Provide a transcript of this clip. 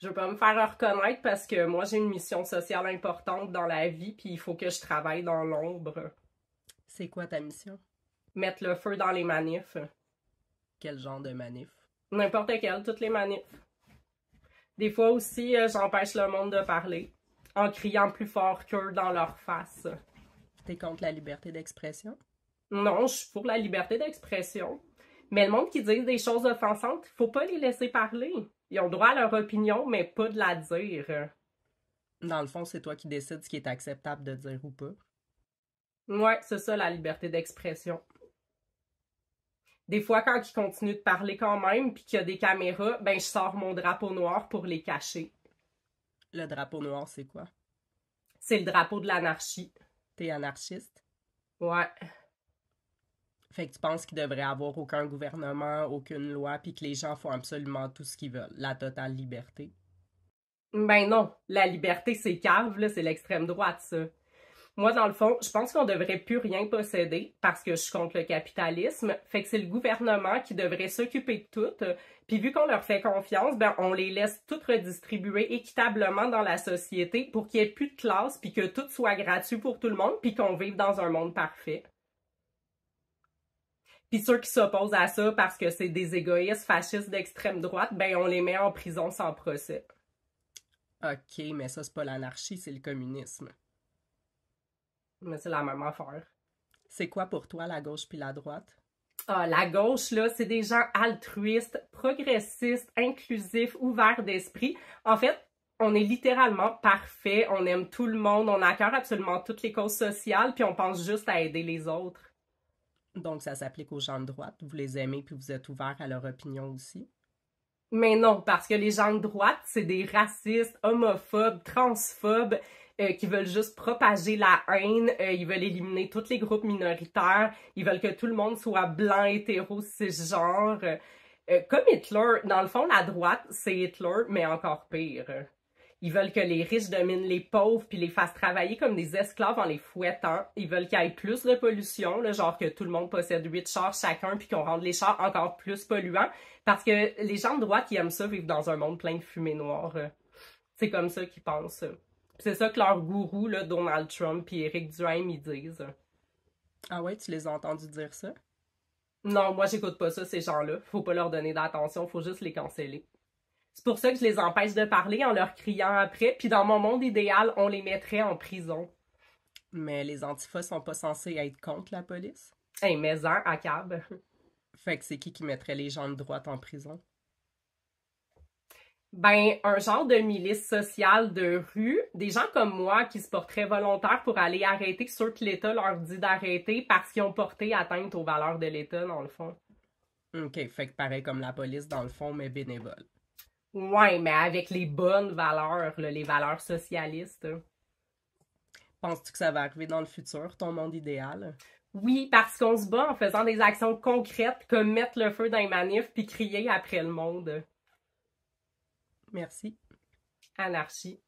je veux pas me faire reconnaître parce que moi, j'ai une mission sociale importante dans la vie, puis il faut que je travaille dans l'ombre. C'est quoi ta mission? Mettre le feu dans les manifs. Quel genre de manif? N'importe quel, toutes les manifs. Des fois aussi, euh, j'empêche le monde de parler en criant plus fort qu'eux dans leur face. T'es contre la liberté d'expression? Non, je suis pour la liberté d'expression. Mais le monde qui dit des choses offensantes, faut pas les laisser parler. Ils ont droit à leur opinion, mais pas de la dire. Dans le fond, c'est toi qui décides ce qui est acceptable de dire ou pas. Ouais, c'est ça la liberté d'expression. Des fois, quand ils continuent de parler quand même, puis qu'il y a des caméras, ben je sors mon drapeau noir pour les cacher. Le drapeau noir, c'est quoi? C'est le drapeau de l'anarchie. T'es anarchiste? Ouais. Fait que tu penses qu'il devrait avoir aucun gouvernement, aucune loi, puis que les gens font absolument tout ce qu'ils veulent, la totale liberté. Ben non, la liberté, c'est cave, c'est l'extrême droite, ça. Moi, dans le fond, je pense qu'on ne devrait plus rien posséder parce que je suis contre le capitalisme. Fait que c'est le gouvernement qui devrait s'occuper de tout. Puis vu qu'on leur fait confiance, ben on les laisse tout redistribuer équitablement dans la société pour qu'il n'y ait plus de classe, puis que tout soit gratuit pour tout le monde, puis qu'on vive dans un monde parfait. Pis ceux qui s'opposent à ça parce que c'est des égoïstes fascistes d'extrême droite, ben on les met en prison sans procès. OK, mais ça, c'est pas l'anarchie, c'est le communisme. Mais c'est la même affaire. C'est quoi pour toi la gauche puis la droite? Ah, la gauche, là, c'est des gens altruistes, progressistes, inclusifs, ouverts d'esprit. En fait, on est littéralement parfait, on aime tout le monde, on cœur absolument toutes les causes sociales, puis on pense juste à aider les autres. Donc, ça s'applique aux gens de droite. Vous les aimez, puis vous êtes ouvert à leur opinion aussi. Mais non, parce que les gens de droite, c'est des racistes, homophobes, transphobes, euh, qui veulent juste propager la haine. Euh, ils veulent éliminer tous les groupes minoritaires. Ils veulent que tout le monde soit blanc, hétéro, cisgenre. Euh, comme Hitler, dans le fond, la droite, c'est Hitler, mais encore pire. Ils veulent que les riches dominent les pauvres puis les fassent travailler comme des esclaves en les fouettant. Ils veulent qu'il y ait plus de pollution, le genre que tout le monde possède huit chars chacun puis qu'on rende les chars encore plus polluants. Parce que les gens de droite qui aiment ça vivent dans un monde plein de fumée noire. Euh. C'est comme ça qu'ils pensent. C'est ça que leurs gourou, Donald Trump et Eric Durham, ils disent. Ah ouais, tu les as entendus dire ça? Non, moi j'écoute pas ça, ces gens-là. Faut pas leur donner d'attention, faut juste les canceller. C'est pour ça que je les empêche de parler en leur criant après. Puis dans mon monde idéal, on les mettrait en prison. Mais les antifas sont pas censés être contre la police. Un hey, mais à cab. Fait que c'est qui qui mettrait les gens de droite en prison? Ben, un genre de milice sociale de rue, des gens comme moi qui se porteraient volontaires pour aller arrêter ceux que l'État leur dit d'arrêter parce qu'ils ont porté atteinte aux valeurs de l'État, dans le fond. OK, fait que pareil comme la police, dans le fond, mais bénévole. Ouais, mais avec les bonnes valeurs, les valeurs socialistes. Penses-tu que ça va arriver dans le futur, ton monde idéal? Oui, parce qu'on se bat en faisant des actions concrètes comme mettre le feu dans les manifs puis crier après le monde. Merci. Anarchie.